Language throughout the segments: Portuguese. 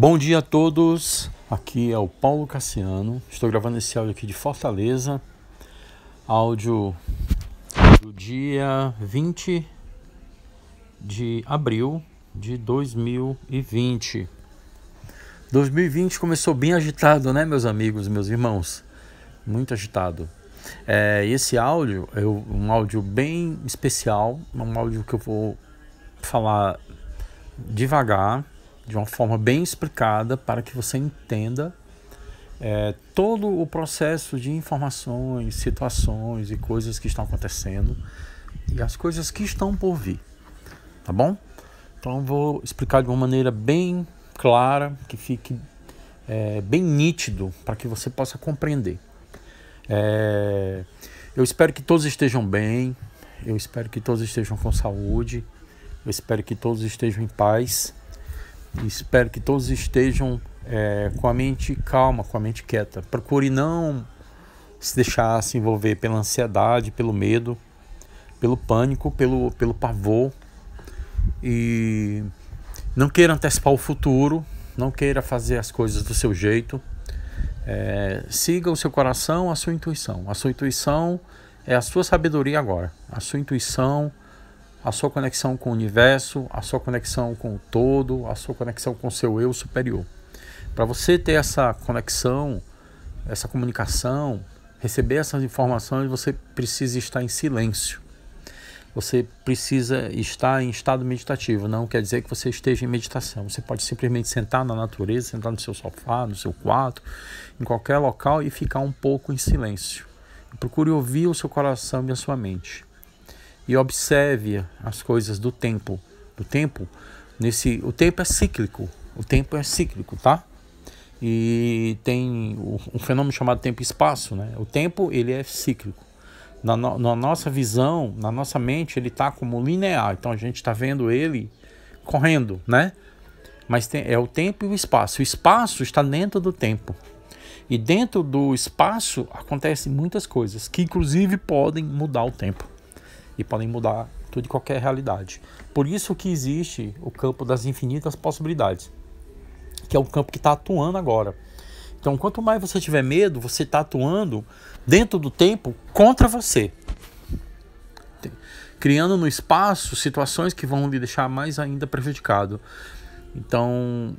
Bom dia a todos, aqui é o Paulo Cassiano, estou gravando esse áudio aqui de Fortaleza, áudio do dia 20 de abril de 2020. 2020 começou bem agitado, né, meus amigos, meus irmãos? Muito agitado. É, esse áudio é um áudio bem especial, é um áudio que eu vou falar devagar de uma forma bem explicada para que você entenda é, todo o processo de informações, situações e coisas que estão acontecendo e as coisas que estão por vir, tá bom? Então vou explicar de uma maneira bem clara, que fique é, bem nítido para que você possa compreender. É, eu espero que todos estejam bem, eu espero que todos estejam com saúde, eu espero que todos estejam em paz espero que todos estejam é, com a mente calma, com a mente quieta. Procure não se deixar se envolver pela ansiedade, pelo medo, pelo pânico, pelo, pelo pavor. E não queira antecipar o futuro, não queira fazer as coisas do seu jeito. É, siga o seu coração, a sua intuição. A sua intuição é a sua sabedoria agora. A sua intuição a sua conexão com o universo, a sua conexão com o todo, a sua conexão com o seu eu superior. Para você ter essa conexão, essa comunicação, receber essas informações, você precisa estar em silêncio. Você precisa estar em estado meditativo. Não quer dizer que você esteja em meditação. Você pode simplesmente sentar na natureza, sentar no seu sofá, no seu quarto, em qualquer local e ficar um pouco em silêncio. Procure ouvir o seu coração e a sua mente e observe as coisas do tempo. O tempo nesse, o tempo é cíclico. O tempo é cíclico, tá? E tem um fenômeno chamado tempo e espaço, né? O tempo ele é cíclico. Na, no, na nossa visão, na nossa mente, ele está como linear. Então a gente está vendo ele correndo, né? Mas tem, é o tempo e o espaço. O espaço está dentro do tempo. E dentro do espaço acontecem muitas coisas que, inclusive, podem mudar o tempo e podem mudar tudo e qualquer realidade. Por isso que existe o campo das infinitas possibilidades, que é o campo que está atuando agora. Então, quanto mais você tiver medo, você está atuando dentro do tempo contra você, criando no espaço situações que vão lhe deixar mais ainda prejudicado. Então,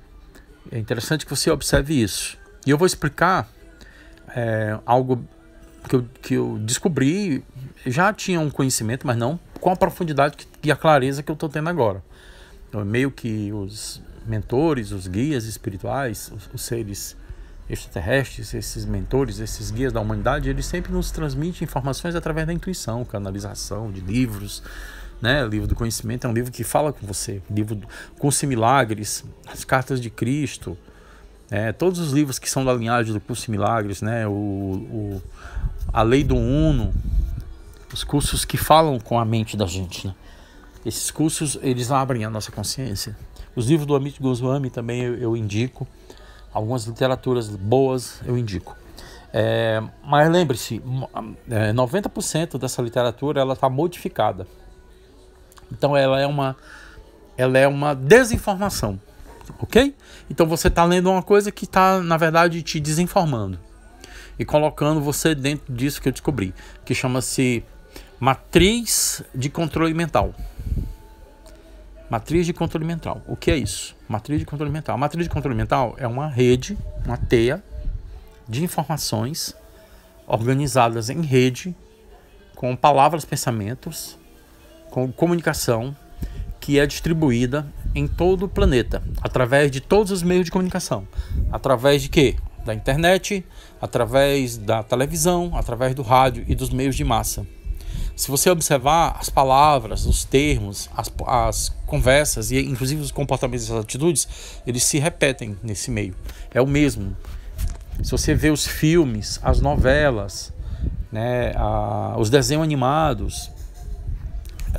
é interessante que você observe isso. E eu vou explicar é, algo que eu, que eu descobri, já tinha um conhecimento, mas não com a profundidade que, e a clareza que eu estou tendo agora. Então, meio que os mentores, os guias espirituais, os, os seres extraterrestres, esses mentores, esses guias da humanidade, eles sempre nos transmitem informações através da intuição, canalização, de livros. Né? O livro do conhecimento é um livro que fala com você, o livro do, Curso e Milagres, as cartas de Cristo, é, todos os livros que são da linhagem do Curso de Milagres, né? O, o, a Lei do Uno, os cursos que falam com a mente da gente, né? Esses cursos, eles abrem a nossa consciência. Os livros do Amit Goswami também eu, eu indico. Algumas literaturas boas eu indico. É, mas lembre-se, 90% é, dessa literatura ela está modificada. Então ela é uma, ela é uma desinformação ok? Então você está lendo uma coisa que está, na verdade, te desinformando e colocando você dentro disso que eu descobri, que chama-se matriz de controle mental. Matriz de controle mental. O que é isso? Matriz de controle mental. A matriz de controle mental é uma rede, uma teia de informações organizadas em rede com palavras, pensamentos, com comunicação que é distribuída em todo o planeta, através de todos os meios de comunicação. Através de quê? Da internet, através da televisão, através do rádio e dos meios de massa. Se você observar as palavras, os termos, as, as conversas e inclusive os comportamentos e as atitudes, eles se repetem nesse meio. É o mesmo. Se você vê os filmes, as novelas, né, a, os desenhos animados,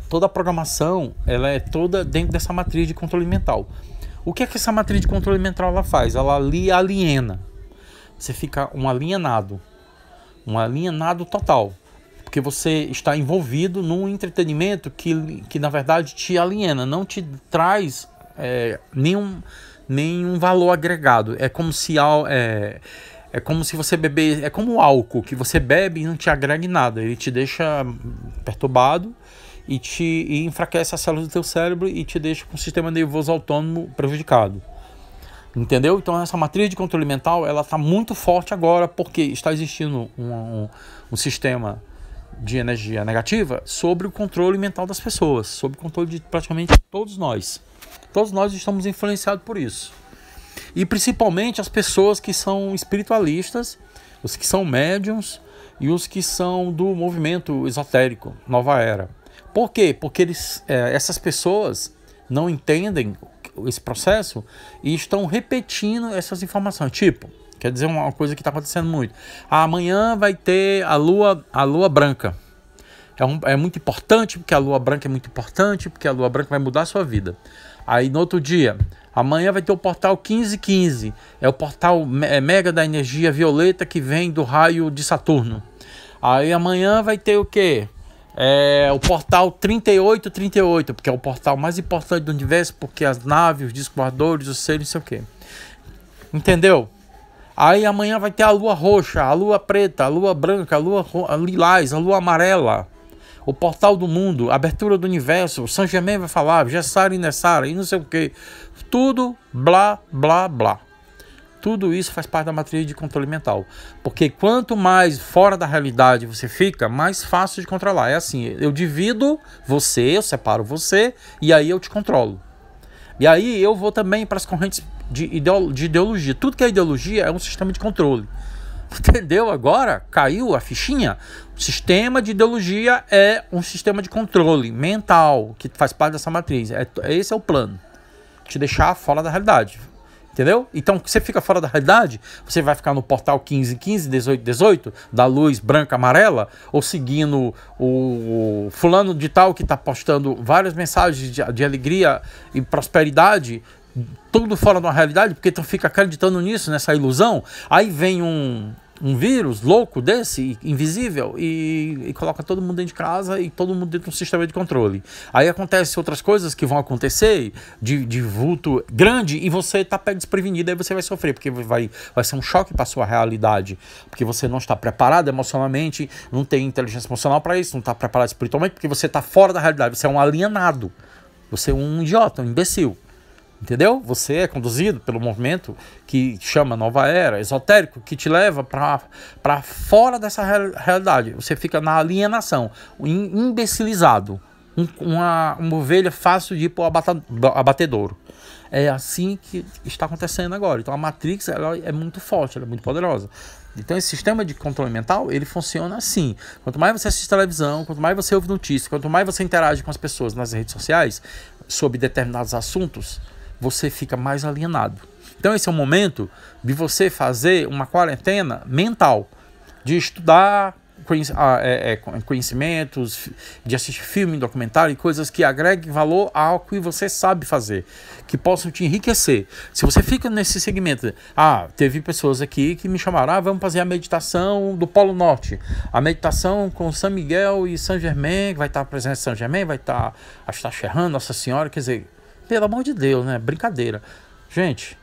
toda a programação ela é toda dentro dessa matriz de controle mental. O que é que essa matriz de controle mental ela faz? Ela ali aliena. Você fica um alienado, um alienado total, porque você está envolvido num entretenimento que, que na verdade te aliena, não te traz é, nenhum, nenhum valor agregado. É como se é, é como se você beber, é como o álcool que você bebe e não te agrega nada, ele te deixa perturbado e te e enfraquece as células do teu cérebro e te deixa com o sistema nervoso autônomo prejudicado. Entendeu? Então essa matriz de controle mental ela está muito forte agora porque está existindo um, um, um, sistema de energia negativa sobre o controle mental das pessoas, sobre o controle de praticamente todos nós. Todos nós estamos influenciados por isso. E principalmente as pessoas que são espiritualistas, os que são médiums e os que são do movimento esotérico, nova era. Por quê? Porque eles, é, essas pessoas não entendem esse processo e estão repetindo essas informações. Tipo, quer dizer uma coisa que está acontecendo muito. Ah, amanhã vai ter a lua, a lua branca. É, um, é muito importante, porque a lua branca é muito importante, porque a lua branca vai mudar a sua vida. Aí no outro dia, amanhã vai ter o portal 1515. É o portal é, mega da energia violeta que vem do raio de Saturno. Aí amanhã vai ter o quê? é, o portal 3838, porque é o portal mais importante do universo, porque as naves, os discos os seres, não sei o que. Entendeu? Aí amanhã vai ter a lua roxa, a lua preta, a lua branca, a lua a lilás, a lua amarela. O portal do mundo, a abertura do universo, o Saint Germain vai falar, Gessara e Nessara e não sei o que. Tudo blá, blá, blá tudo isso faz parte da matriz de controle mental. Porque quanto mais fora da realidade você fica, mais fácil de controlar. É assim, eu divido você, eu separo você e aí eu te controlo. E aí eu vou também para as correntes de, de ideologia. Tudo que é ideologia é um sistema de controle. Entendeu agora? Caiu a fichinha? O sistema de ideologia é um sistema de controle mental que faz parte dessa matriz. É, é esse é o plano. Te deixar fora da realidade. Entendeu? Então, você fica fora da realidade, você vai ficar no portal 1515, 1818, da luz branca, amarela, ou seguindo o fulano de tal que está postando várias mensagens de, de alegria e prosperidade, tudo fora da realidade, porque tu fica acreditando nisso, nessa ilusão. Aí vem um, um vírus louco desse, invisível, e, e, coloca todo mundo dentro de casa e todo mundo dentro de um sistema de controle. Aí acontecem outras coisas que vão acontecer de, de vulto grande e você está desprevenido, aí você vai sofrer, porque vai, vai ser um choque para sua realidade, porque você não está preparado emocionalmente, não tem inteligência emocional para isso, não está preparado espiritualmente, porque você está fora da realidade, você é um alienado, você é um idiota, um imbecil entendeu? Você é conduzido pelo movimento que chama nova era, esotérico, que te leva para fora dessa realidade. Você fica na alienação, imbecilizado, um, uma, uma ovelha fácil de ir para o abatedouro. É assim que está acontecendo agora. Então a Matrix ela é muito forte, ela é muito poderosa. Então esse sistema de controle mental, ele funciona assim. Quanto mais você assiste televisão, quanto mais você ouve notícias, quanto mais você interage com as pessoas nas redes sociais sobre determinados assuntos, você fica mais alienado. Então esse é o momento de você fazer uma quarentena mental, de estudar ah, é, é, conhecimentos, de assistir filme, documentário e coisas que agreguem valor a algo que você sabe fazer, que possam te enriquecer. Se você fica nesse segmento, ah, teve pessoas aqui que me chamaram, ah, vamos fazer a meditação do Polo Norte, a meditação com São Miguel e São Germain, vai estar presente São Germain, vai estar Astacherran, Nossa Senhora, quer dizer, pelo amor de Deus, né? Brincadeira. Gente,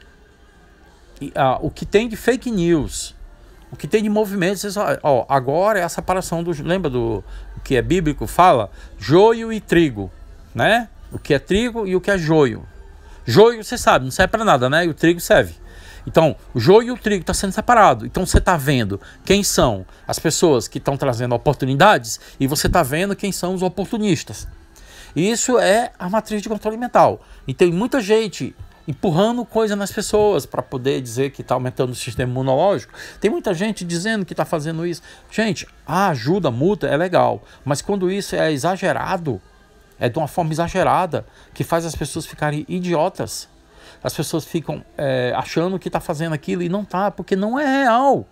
e, ah, o que tem de fake news, o que tem de movimento, vocês, ó, agora é a separação dos. Lembra do que é bíblico? Fala joio e trigo, né? O que é trigo e o que é joio. Joio, você sabe, não serve para nada, né? E o trigo serve. Então, o joio e o trigo estão tá sendo separados. Então, você está vendo quem são as pessoas que estão trazendo oportunidades e você está vendo quem são os oportunistas isso é a matriz de controle mental. E tem muita gente empurrando coisa nas pessoas para poder dizer que está aumentando o sistema imunológico. Tem muita gente dizendo que está fazendo isso. Gente, a ajuda mútua é legal, mas quando isso é exagerado, é de uma forma exagerada, que faz as pessoas ficarem idiotas. As pessoas ficam é, achando que está fazendo aquilo e não está, porque não é real.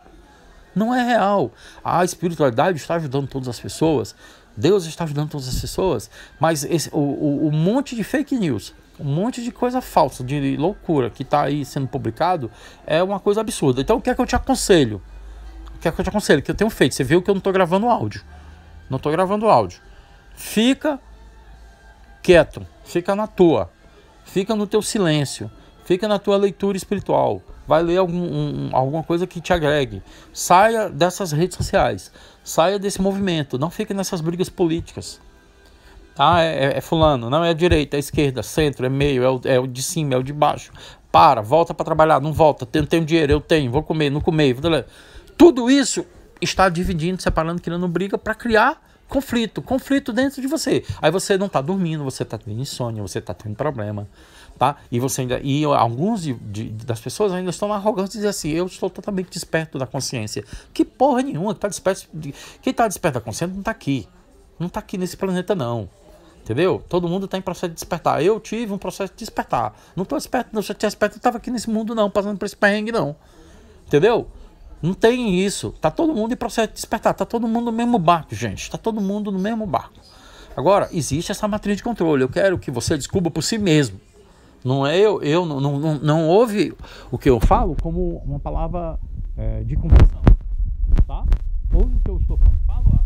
Não é real. A espiritualidade está ajudando todas as pessoas. Deus está ajudando todas as pessoas, mas esse, o, o, o monte de fake news, um monte de coisa falsa, de loucura que está aí sendo publicado é uma coisa absurda. Então, o que é que eu te aconselho? O que é que eu te aconselho? Que eu tenho feito. Você viu que eu não estou gravando áudio. Não estou gravando áudio. Fica quieto, fica na tua, fica no teu silêncio, fica na tua leitura espiritual. Vai ler algum, um, alguma coisa que te agregue. Saia dessas redes sociais. Saia desse movimento, não fique nessas brigas políticas. Ah, é, é, é fulano, não é a direita, é a esquerda, centro, é meio, é o, é o de cima, é o de baixo. Para, volta para trabalhar, não volta, tenho, tenho dinheiro, eu tenho, vou comer, não comer. Tudo isso está dividindo, separando, criando briga para criar conflito, conflito dentro de você. Aí você não está dormindo, você está tendo insônia, você está tendo problema, tá? E você ainda e alguns de, de, das pessoas ainda estão arrogantes e dizem assim, eu estou totalmente desperto da consciência. Que porra nenhuma que tá desperto, quem está desperto da consciência não está aqui, não está aqui nesse planeta não. Entendeu? Todo mundo tem tá processo de despertar. Eu tive um processo de despertar. Não tô esperto, não. Se eu tinha esperto, eu estava aqui nesse mundo, não, passando por esse perrengue, não. Entendeu? Não tem isso. Tá todo mundo em processo de despertar. Tá todo mundo no mesmo barco, gente. Tá todo mundo no mesmo barco. Agora, existe essa matriz de controle. Eu quero que você descubra por si mesmo. Não é eu, eu não, não, não, não ouve o que eu falo como uma palavra é, de conversão. tá? Ouve o que eu estou falando.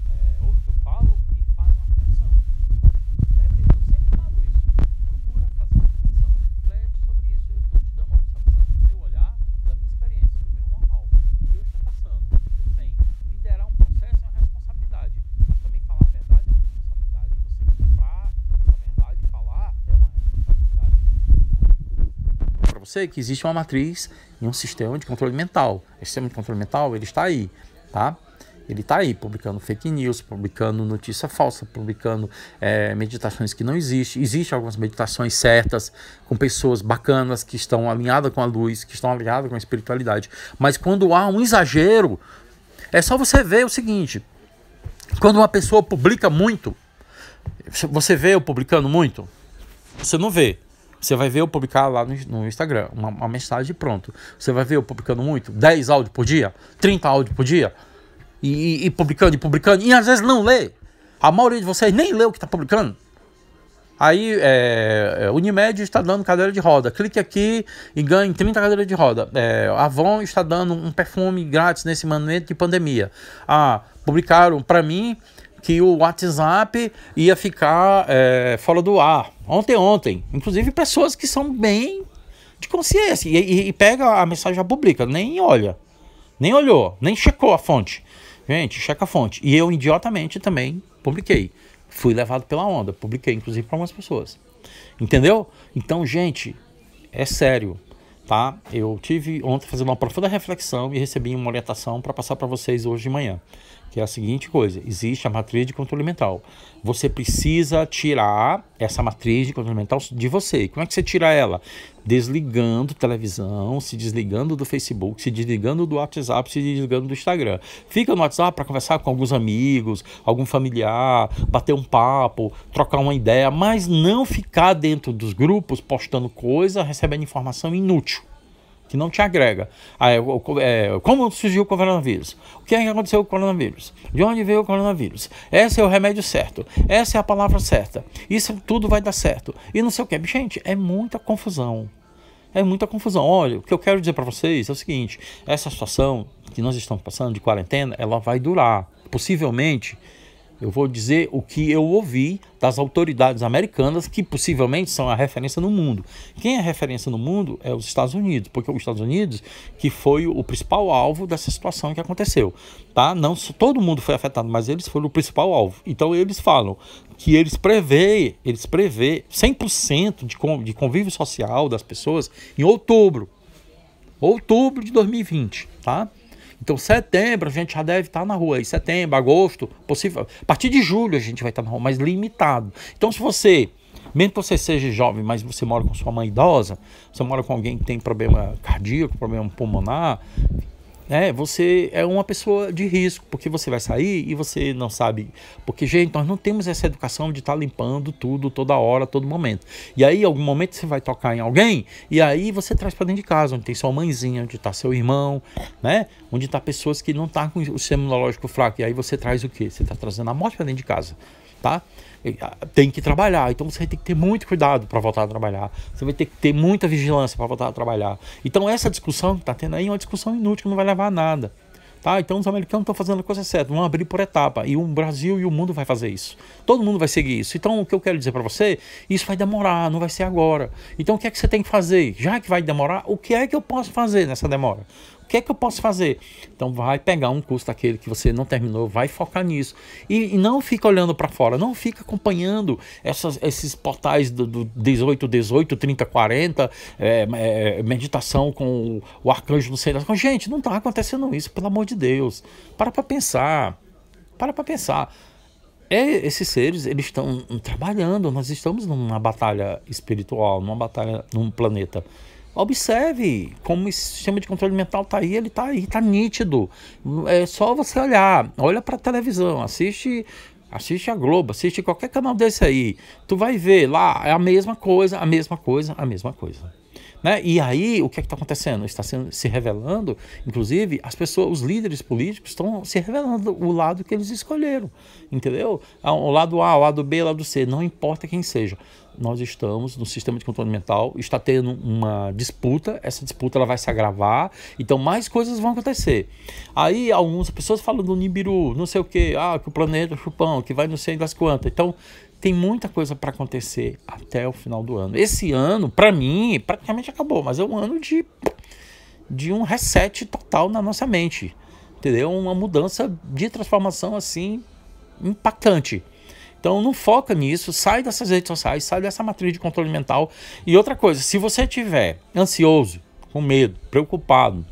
sei que existe uma matriz e um sistema de controle mental. Esse sistema de controle mental, ele está aí, tá? Ele está aí publicando fake news, publicando notícia falsa, publicando é, meditações que não existem. Existem algumas meditações certas, com pessoas bacanas que estão alinhadas com a luz, que estão alinhadas com a espiritualidade. Mas quando há um exagero, é só você ver o seguinte: quando uma pessoa publica muito, você vê eu publicando muito? Você não vê. Você vai ver eu publicar lá no, no Instagram uma, uma mensagem pronto. Você vai ver eu publicando muito, 10 áudios por dia, 30 áudios por dia, e, e, e publicando, e publicando, e às vezes não lê. A maioria de vocês nem lê o que está publicando. Aí, é, é, Unimed está dando cadeira de roda. Clique aqui e ganhe 30 cadeiras de roda. É, Avon está dando um perfume grátis nesse momento de pandemia. Ah, publicaram para mim que o WhatsApp ia ficar é, fora do ar. Ontem, ontem. Inclusive pessoas que são bem de consciência e, e, e pega a mensagem já nem olha, nem olhou, nem checou a fonte. Gente, checa a fonte. E eu idiotamente também publiquei. Fui levado pela onda, publiquei inclusive para algumas pessoas. Entendeu? Então, gente, é sério, tá? Eu tive ontem fazendo uma profunda reflexão e recebi uma orientação para passar para vocês hoje de manhã que é a seguinte coisa: existe a matriz de controle mental. Você precisa tirar essa matriz de controle mental de você. Como é que você tira ela? Desligando televisão, se desligando do Facebook, se desligando do WhatsApp, se desligando do Instagram. Fica no WhatsApp para conversar com alguns amigos, algum familiar, bater um papo, trocar uma ideia, mas não ficar dentro dos grupos postando coisa, recebendo informação inútil que não te agrega. Ah, é, como surgiu o coronavírus? O que, é que aconteceu com o coronavírus? De onde veio o coronavírus? Esse é o remédio certo. Essa é a palavra certa. Isso tudo vai dar certo. E não sei o que. Gente, é muita confusão. É muita confusão. Olha, o que eu quero dizer para vocês é o seguinte: essa situação que nós estamos passando de quarentena, ela vai durar. Possivelmente eu vou dizer o que eu ouvi das autoridades americanas, que possivelmente são a referência no mundo. Quem é a referência no mundo é os Estados Unidos, porque é os Estados Unidos que foi o principal alvo dessa situação que aconteceu, tá? Não todo mundo foi afetado, mas eles foram o principal alvo. Então eles falam que eles prevê, eles prevê 100% de, de convívio social das pessoas em outubro, outubro de 2020, tá? Então, setembro a gente já deve estar tá na rua. setembro, agosto, possível. A partir de julho a gente vai estar tá na rua, mas limitado. Então, se você, mesmo que você seja jovem, mas você mora com sua mãe idosa, você mora com alguém que tem problema cardíaco, problema pulmonar, né? Você é uma pessoa de risco, porque você vai sair e você não sabe. Porque, gente, nós não temos essa educação de estar tá limpando tudo toda hora, todo momento. E aí, em algum momento, você vai tocar em alguém e aí você traz para dentro de casa, onde tem sua mãezinha, onde está seu irmão, né? Onde está pessoas que não estão tá com o sistema imunológico fraco. E aí você traz o quê? Você está trazendo a morte para dentro de casa, tá? Ah, tem que trabalhar. Então você vai ter que ter muito cuidado para voltar a trabalhar. Você vai ter que ter muita vigilância para voltar a trabalhar. Então essa discussão que está tendo aí é uma discussão inútil, não vai levar a nada. Tá? Então os americanos estão fazendo a coisa certa, vão abrir por etapa. E o Brasil e o mundo vai fazer isso. Todo mundo vai seguir isso. Então o que eu quero dizer para você, isso vai demorar, não vai ser agora. Então o que é que você tem que fazer? Já que vai demorar, o que é que eu posso fazer nessa demora? que é que eu posso fazer? Então vai pegar um curso daquele que você não terminou, vai focar nisso. E, e não fica olhando para fora, não fica acompanhando essas, esses portais do, do 18, 18, 30, 40, é, é, meditação com o, o arcanjo do sei lá. Gente, não está acontecendo isso, pelo amor de Deus. Para para pensar. Para para pensar. É, esses seres eles estão trabalhando, nós estamos numa batalha espiritual, numa batalha num planeta. Observe como o sistema de controle mental está aí, ele está aí, está nítido. É só você olhar, olha para a televisão, assiste Assiste a Globo, assiste qualquer canal desse aí. Tu vai ver lá, é a mesma coisa, a mesma coisa, a mesma coisa. Né? E aí, o que é está acontecendo? Está sendo, se revelando, inclusive, as pessoas, os líderes políticos estão se revelando o lado que eles escolheram, entendeu? Ah, o lado A, o lado B, o lado C, não importa quem seja nós estamos no sistema de controle mental, está tendo uma disputa, essa disputa ela vai se agravar, então mais coisas vão acontecer. Aí algumas pessoas falam do Nibiru, não sei o que, ah, que o planeta é chupão, que vai não sei das quantas. Então tem muita coisa para acontecer até o final do ano. Esse ano, para mim, praticamente acabou, mas é um ano de, de um reset total na nossa mente, entendeu? Uma mudança de transformação assim impactante. Então não foca nisso, sai dessas redes sociais, sai dessa matriz de controle mental. E outra coisa, se você estiver ansioso, com medo, preocupado,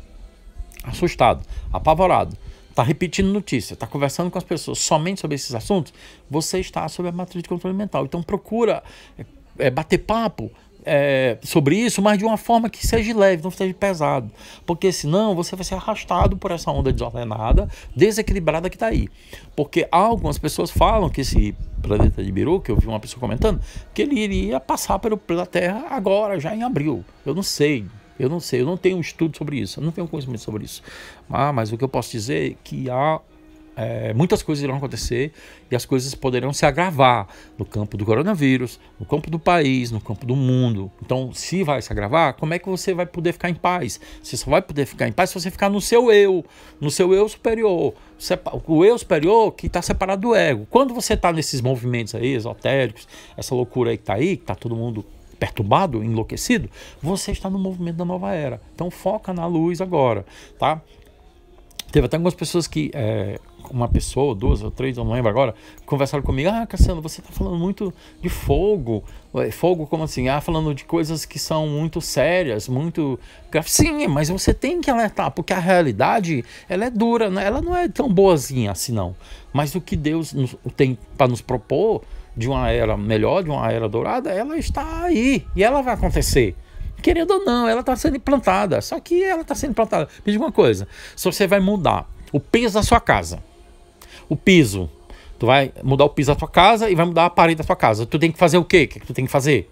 assustado, apavorado, está repetindo notícia, está conversando com as pessoas somente sobre esses assuntos, você está sob a matriz de controle mental. Então procura é, é bater papo, é, sobre isso, mas de uma forma que seja leve, não seja pesado. Porque senão você vai ser arrastado por essa onda desordenada, desequilibrada que está aí. Porque algumas pessoas falam que esse planeta de Biru, que eu vi uma pessoa comentando, que ele iria passar pelo, pela Terra agora, já em abril. Eu não sei, eu não sei, eu não tenho um estudo sobre isso, eu não tenho conhecimento sobre isso. Ah, mas o que eu posso dizer é que há é, muitas coisas irão acontecer e as coisas poderão se agravar no campo do coronavírus, no campo do país, no campo do mundo. Então, se vai se agravar, como é que você vai poder ficar em paz? Você só vai poder ficar em paz se você ficar no seu eu, no seu eu superior. O eu superior que está separado do ego. Quando você está nesses movimentos aí, esotéricos, essa loucura aí que está aí, que está todo mundo perturbado, enlouquecido, você está no movimento da nova era. Então foca na luz agora, tá? Teve até algumas pessoas que é, uma pessoa, duas ou três, eu não lembro agora, conversaram comigo. Ah, Cassiano, você está falando muito de fogo. Fogo, como assim? Ah, falando de coisas que são muito sérias, muito. Sim, mas você tem que alertar, porque a realidade ela é dura, né? ela não é tão boazinha assim, não. Mas o que Deus nos, tem para nos propor de uma era melhor, de uma era dourada, ela está aí e ela vai acontecer. Querendo ou não, ela está sendo implantada. Só que ela está sendo implantada. Me diga uma coisa: se você vai mudar o peso da sua casa, o piso. Tu vai mudar o piso da tua casa e vai mudar a parede da tua casa. Tu tem que fazer o quê? O que, é que tu tem que fazer?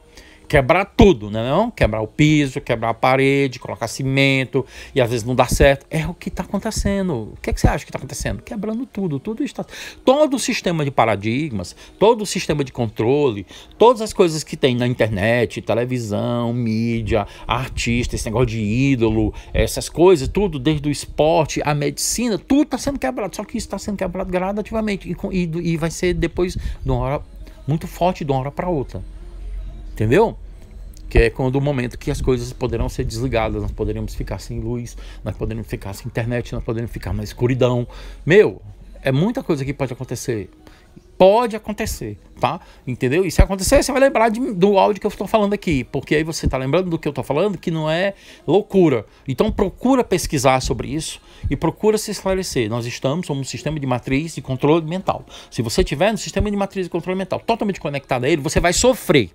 quebrar tudo, né? Não? Quebrar o piso, quebrar a parede, colocar cimento e às vezes não dá certo. É o que está acontecendo. O que, é que você acha que está acontecendo? Quebrando tudo, tudo está. Todo o sistema de paradigmas, todo o sistema de controle, todas as coisas que tem na internet, televisão, mídia, artista, esse negócio de ídolo, essas coisas, tudo, desde o esporte, a medicina, tudo está sendo quebrado. Só que isso está sendo quebrado gradativamente e, e, e vai ser depois de uma hora muito forte de uma hora para outra. Entendeu? Que é quando o momento que as coisas poderão ser desligadas, nós poderíamos ficar sem luz, nós poderíamos ficar sem internet, nós poderíamos ficar na escuridão. Meu, é muita coisa que pode acontecer. Pode acontecer, tá? Entendeu? E se acontecer, você vai lembrar de, do áudio que eu estou falando aqui, porque aí você está lembrando do que eu estou falando, que não é loucura. Então procura pesquisar sobre isso e procura se esclarecer. Nós estamos, somos um sistema de matriz de controle mental. Se você tiver no sistema de matriz de controle mental totalmente conectado a ele, você vai sofrer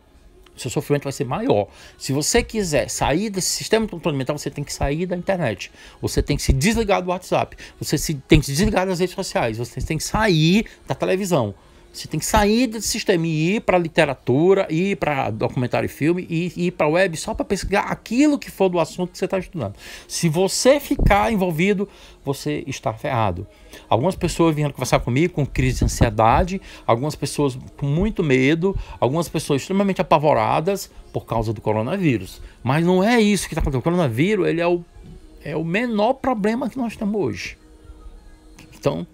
seu sofrimento vai ser maior. Se você quiser sair desse sistema de controle mental, você tem que sair da internet. Você tem que se desligar do WhatsApp. Você tem que se desligar das redes sociais. Você tem que sair da televisão. Você tem que sair desse sistema e ir para literatura, ir para documentário e filme, e ir para web só para pesquisar aquilo que for do assunto que você está estudando. Se você ficar envolvido, você está ferrado. Algumas pessoas vieram conversar comigo com crise de ansiedade, algumas pessoas com muito medo, algumas pessoas extremamente apavoradas por causa do coronavírus. Mas não é isso que está acontecendo. O coronavírus ele é, o, é o menor problema que nós temos hoje. Então,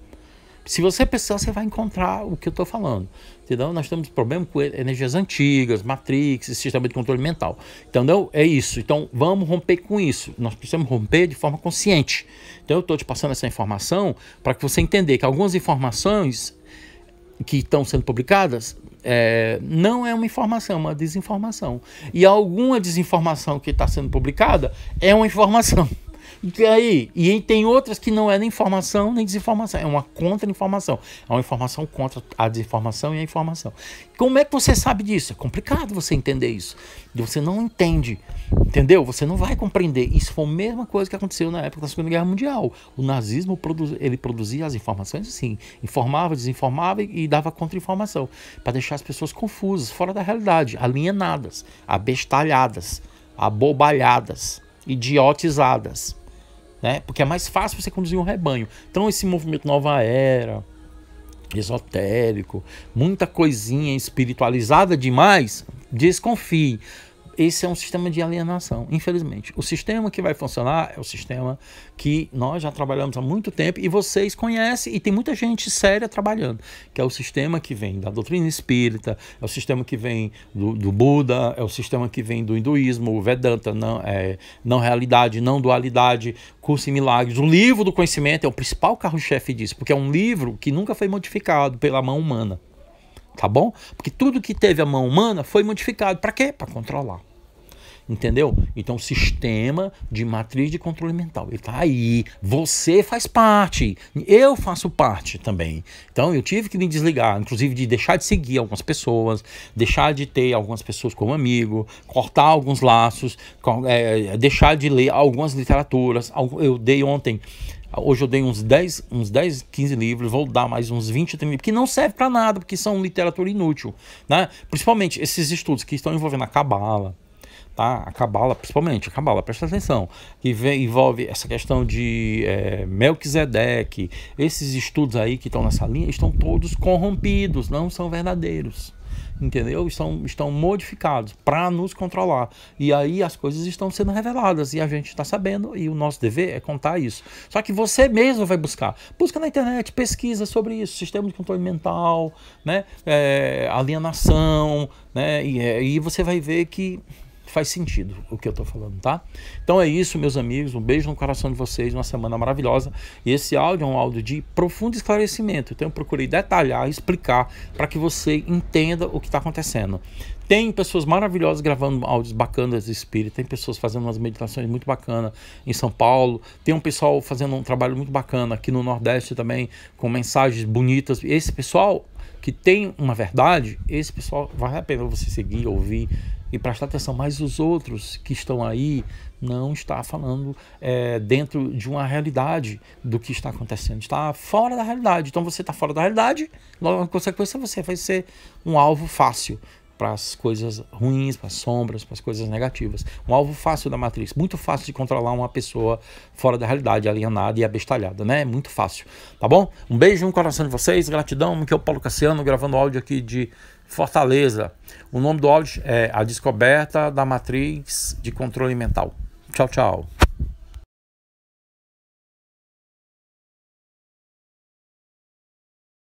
se você pensar você vai encontrar o que eu estou falando. Entendeu? Nós temos problema com energias antigas, matrix, sistema de controle mental. Entendeu? É isso. Então vamos romper com isso. Nós precisamos romper de forma consciente. Então eu estou te passando essa informação para que você entender que algumas informações que estão sendo publicadas é, não é uma informação, é uma desinformação. E alguma desinformação que está sendo publicada é uma informação. Então, e aí, e tem outras que não é nem informação nem desinformação, é uma contra-informação. É uma informação contra a desinformação e a informação. Como é que você sabe disso? É complicado você entender isso. Você não entende, entendeu? Você não vai compreender. Isso foi a mesma coisa que aconteceu na época da Segunda Guerra Mundial. O nazismo ele produzia as informações assim, informava, desinformava e, e dava contra-informação para deixar as pessoas confusas, fora da realidade, alienadas, abestalhadas, abobalhadas, idiotizadas né? Porque é mais fácil você conduzir um rebanho. Então esse movimento Nova Era, esotérico, muita coisinha espiritualizada demais, desconfie esse é um sistema de alienação, infelizmente. O sistema que vai funcionar é o sistema que nós já trabalhamos há muito tempo e vocês conhecem, e tem muita gente séria trabalhando, que é o sistema que vem da doutrina espírita, é o sistema que vem do, do Buda, é o sistema que vem do hinduísmo, o Vedanta, não, é, não realidade, não dualidade, curso em milagres. O livro do conhecimento é o principal carro-chefe disso, porque é um livro que nunca foi modificado pela mão humana. Tá bom? Porque tudo que teve a mão humana foi modificado. Para quê? Para controlar. Entendeu? Então, sistema de matriz de controle mental. Ele está aí. Você faz parte. Eu faço parte também. Então, eu tive que me desligar, inclusive de deixar de seguir algumas pessoas, deixar de ter algumas pessoas como amigo, cortar alguns laços, é, deixar de ler algumas literaturas. Eu dei ontem. Hoje eu dei uns 10, uns 10, 15 livros, vou dar mais uns 20, 30 livros, que não serve para nada, porque são literatura inútil, né? Principalmente esses estudos que estão envolvendo a cabala, tá? A cabala, principalmente, a cabala, presta atenção, que vem, envolve essa questão de é, Melquisedeque, esses estudos aí que estão nessa linha estão todos corrompidos, não são verdadeiros entendeu? Estão, estão modificados para nos controlar. E aí as coisas estão sendo reveladas e a gente está sabendo e o nosso dever é contar isso. Só que você mesmo vai buscar. Busca na internet, pesquisa sobre isso, sistema de controle mental, né? É, alienação, né? E, é, e você vai ver que faz sentido o que eu estou falando, tá? Então é isso, meus amigos. Um beijo no coração de vocês, uma semana maravilhosa. E esse áudio é um áudio de profundo esclarecimento. Então eu procurei detalhar, explicar para que você entenda o que está acontecendo. Tem pessoas maravilhosas gravando áudios bacanas de espírito, tem pessoas fazendo umas meditações muito bacanas em São Paulo, tem um pessoal fazendo um trabalho muito bacana aqui no Nordeste também, com mensagens bonitas. Esse pessoal que tem uma verdade, esse pessoal vale a pena você seguir, ouvir e prestar atenção. Mas os outros que estão aí não está falando é, dentro de uma realidade do que está acontecendo, está fora da realidade. Então você está fora da realidade, logo a consequência você vai ser um alvo fácil para as coisas ruins, para as sombras, para as coisas negativas. Um alvo fácil da Matrix, muito fácil de controlar uma pessoa fora da realidade, alienada e abestalhada, né? Muito fácil, tá bom? Um beijo no coração de vocês, gratidão, que é o Paulo Cassiano gravando áudio aqui de Fortaleza. O nome do áudio é A Descoberta da Matrix de Controle Mental. Tchau, tchau.